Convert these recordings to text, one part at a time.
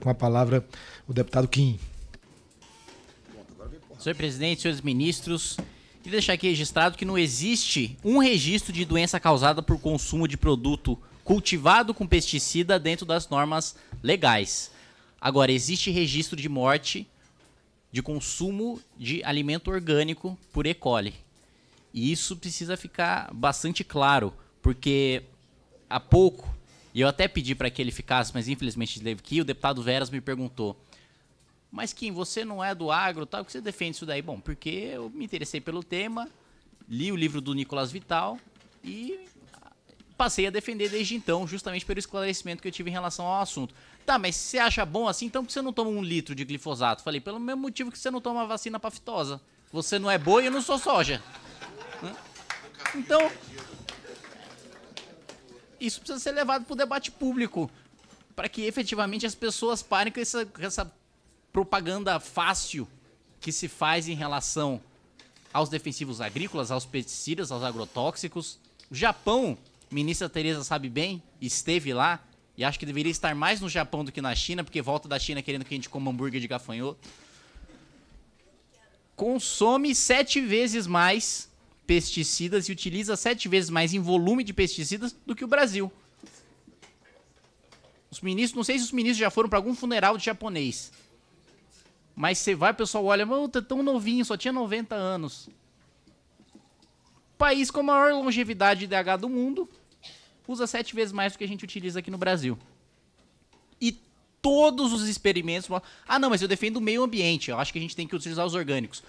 Com a palavra o deputado Kim. Senhor presidente, senhores ministros, queria deixar aqui registrado que não existe um registro de doença causada por consumo de produto cultivado com pesticida dentro das normas legais. Agora, existe registro de morte de consumo de alimento orgânico por E. coli. E isso precisa ficar bastante claro, porque há pouco e eu até pedi para que ele ficasse, mas infelizmente ele teve que ir. O deputado Veras me perguntou: Mas Kim, você não é do agro, tal, tá? que você defende isso daí? Bom, porque eu me interessei pelo tema, li o livro do Nicolas Vital e passei a defender desde então, justamente pelo esclarecimento que eu tive em relação ao assunto. Tá, mas se você acha bom assim, então por que você não toma um litro de glifosato? Falei, pelo mesmo motivo que você não toma vacina paftosa. Você não é boi, eu não sou soja. Então, isso precisa ser levado para o debate público, para que efetivamente as pessoas parem com essa, essa propaganda fácil que se faz em relação aos defensivos agrícolas, aos pesticidas, aos agrotóxicos. O Japão, ministra Tereza sabe bem, esteve lá e acho que deveria estar mais no Japão do que na China, porque volta da China querendo que a gente coma hambúrguer de gafanhoto. Consome sete vezes mais pesticidas e utiliza sete vezes mais em volume de pesticidas do que o Brasil. Os ministros, não sei se os ministros já foram para algum funeral de japonês. Mas você vai, o pessoal olha, mano, tá tão novinho, só tinha 90 anos. País com a maior longevidade de DH do mundo usa sete vezes mais do que a gente utiliza aqui no Brasil. E todos os experimentos. Ah, não, mas eu defendo o meio ambiente. Eu acho que a gente tem que utilizar os orgânicos.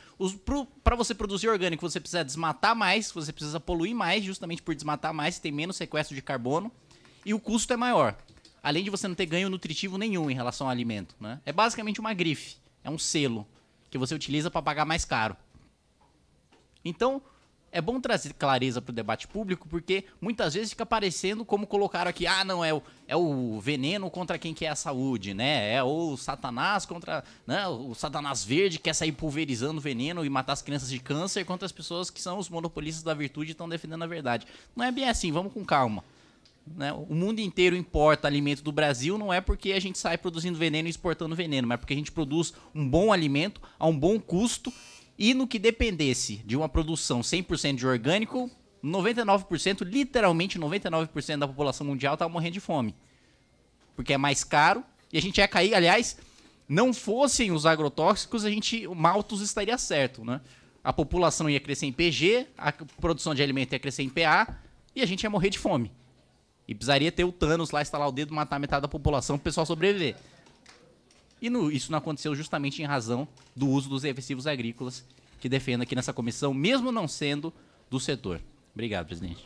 Para você produzir orgânico, você precisa desmatar mais, você precisa poluir mais, justamente por desmatar mais, tem menos sequestro de carbono. E o custo é maior. Além de você não ter ganho nutritivo nenhum em relação ao alimento. Né? É basicamente uma grife. É um selo que você utiliza para pagar mais caro. Então, é bom trazer clareza para o debate público, porque muitas vezes fica parecendo como colocaram aqui, ah, não, é o, é o veneno contra quem quer a saúde, né? É o satanás contra, né, o satanás verde quer sair pulverizando veneno e matar as crianças de câncer contra as pessoas que são os monopolistas da virtude e estão defendendo a verdade. Não é bem assim, vamos com calma. Né? O mundo inteiro importa alimento do Brasil, não é porque a gente sai produzindo veneno e exportando veneno, mas é porque a gente produz um bom alimento a um bom custo e no que dependesse de uma produção 100% de orgânico, 99%, literalmente 99% da população mundial estava morrendo de fome. Porque é mais caro e a gente ia cair, aliás, não fossem os agrotóxicos, a gente, o Maltos estaria certo, né? A população ia crescer em PG, a produção de alimento ia crescer em PA e a gente ia morrer de fome. E precisaria ter o Thanos lá, estalar o dedo, matar metade da população para o pessoal sobreviver. E no, isso não aconteceu justamente em razão do uso dos defensivos agrícolas que defendo aqui nessa comissão, mesmo não sendo do setor. Obrigado, presidente.